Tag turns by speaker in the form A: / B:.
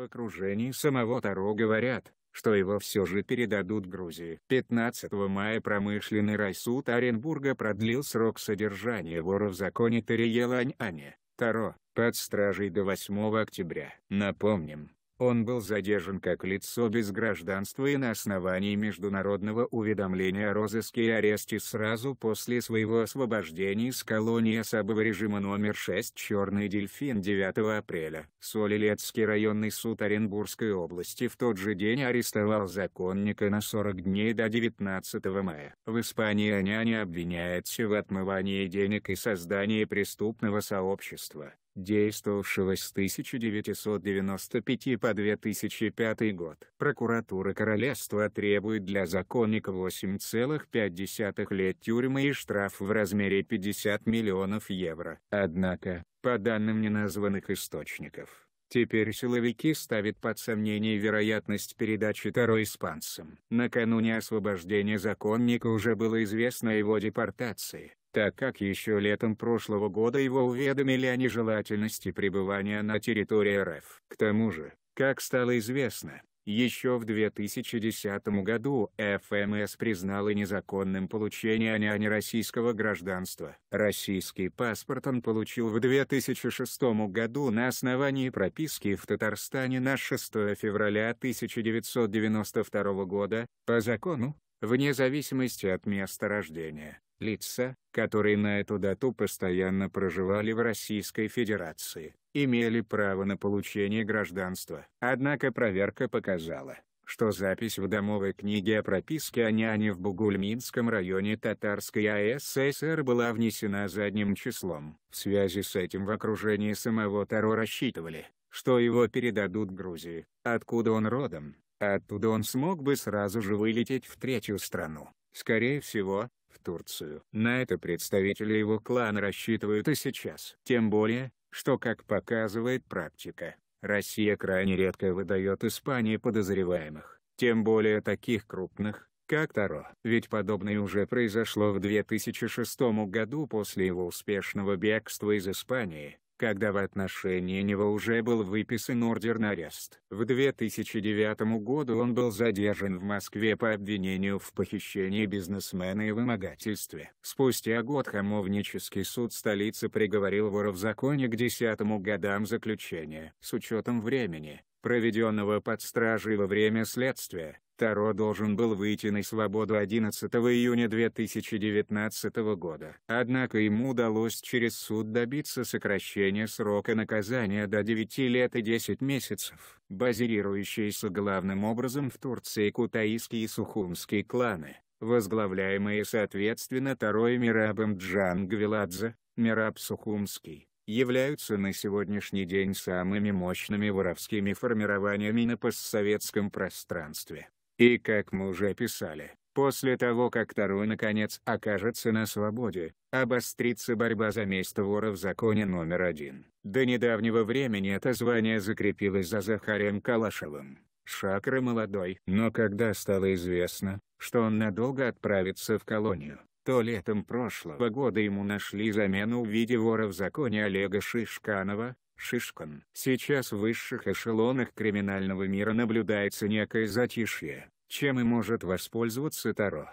A: В окружении самого Таро говорят, что его все же передадут Грузии. 15 мая промышленный райсуд Оренбурга продлил срок содержания вора в законе Тариела Аньане, Таро, под стражей до 8 октября. Напомним, он был задержан как лицо без гражданства и на основании международного уведомления о розыске и аресте сразу после своего освобождения из колонии особого режима номер 6 «Черный дельфин» 9 апреля. Солилецкий районный суд Оренбургской области в тот же день арестовал законника на 40 дней до 19 мая. В Испании няня обвиняется в отмывании денег и создании преступного сообщества действовавшего с 1995 по 2005 год. Прокуратура Королевства требует для законника 8,5 лет тюрьмы и штраф в размере 50 миллионов евро. Однако, по данным неназванных источников, Теперь силовики ставят под сомнение вероятность передачи Таро испанцам. Накануне освобождения законника уже было известно о его депортации так как еще летом прошлого года его уведомили о нежелательности пребывания на территории РФ. К тому же, как стало известно, еще в 2010 году ФМС признала незаконным получение няни российского гражданства. Российский паспорт он получил в 2006 году на основании прописки в Татарстане на 6 февраля 1992 года, по закону, вне зависимости от места рождения. Лица, которые на эту дату постоянно проживали в Российской Федерации, имели право на получение гражданства. Однако проверка показала, что запись в домовой книге о прописке о няне в Бугульминском районе Татарской АССР была внесена задним числом. В связи с этим в окружении самого Таро рассчитывали, что его передадут Грузии, откуда он родом, оттуда он смог бы сразу же вылететь в третью страну. Скорее всего, в Турцию. На это представители его клана рассчитывают и сейчас. Тем более, что как показывает практика, Россия крайне редко выдает Испании подозреваемых, тем более таких крупных, как Таро. Ведь подобное уже произошло в 2006 году после его успешного бегства из Испании, когда в отношении него уже был выписан ордер на арест. В 2009 году он был задержан в Москве по обвинению в похищении бизнесмена и вымогательстве. Спустя год Хамовнический суд столицы приговорил вора в законе к десятому годам заключения. С учетом времени, проведенного под стражей во время следствия, Таро должен был выйти на свободу 11 июня 2019 года. Однако ему удалось через суд добиться сокращения срока наказания до 9 лет и 10 месяцев. Базирующиеся главным образом в Турции кутаиские и сухумские кланы, возглавляемые соответственно Таро и Мирабом Джангвиладзе, Мираб Сухумский, являются на сегодняшний день самыми мощными воровскими формированиями на постсоветском пространстве. И как мы уже писали, после того как Тару наконец окажется на свободе, обострится борьба за место вора в законе номер один. До недавнего времени это звание закрепилось за Захарем Калашевым. Шакра молодой, но когда стало известно, что он надолго отправится в колонию, то летом прошлого года ему нашли замену в виде вора в законе Олега Шишканова, Шишкан. Сейчас в высших эшелонах криминального мира наблюдается некое затишье, чем и может воспользоваться Таро.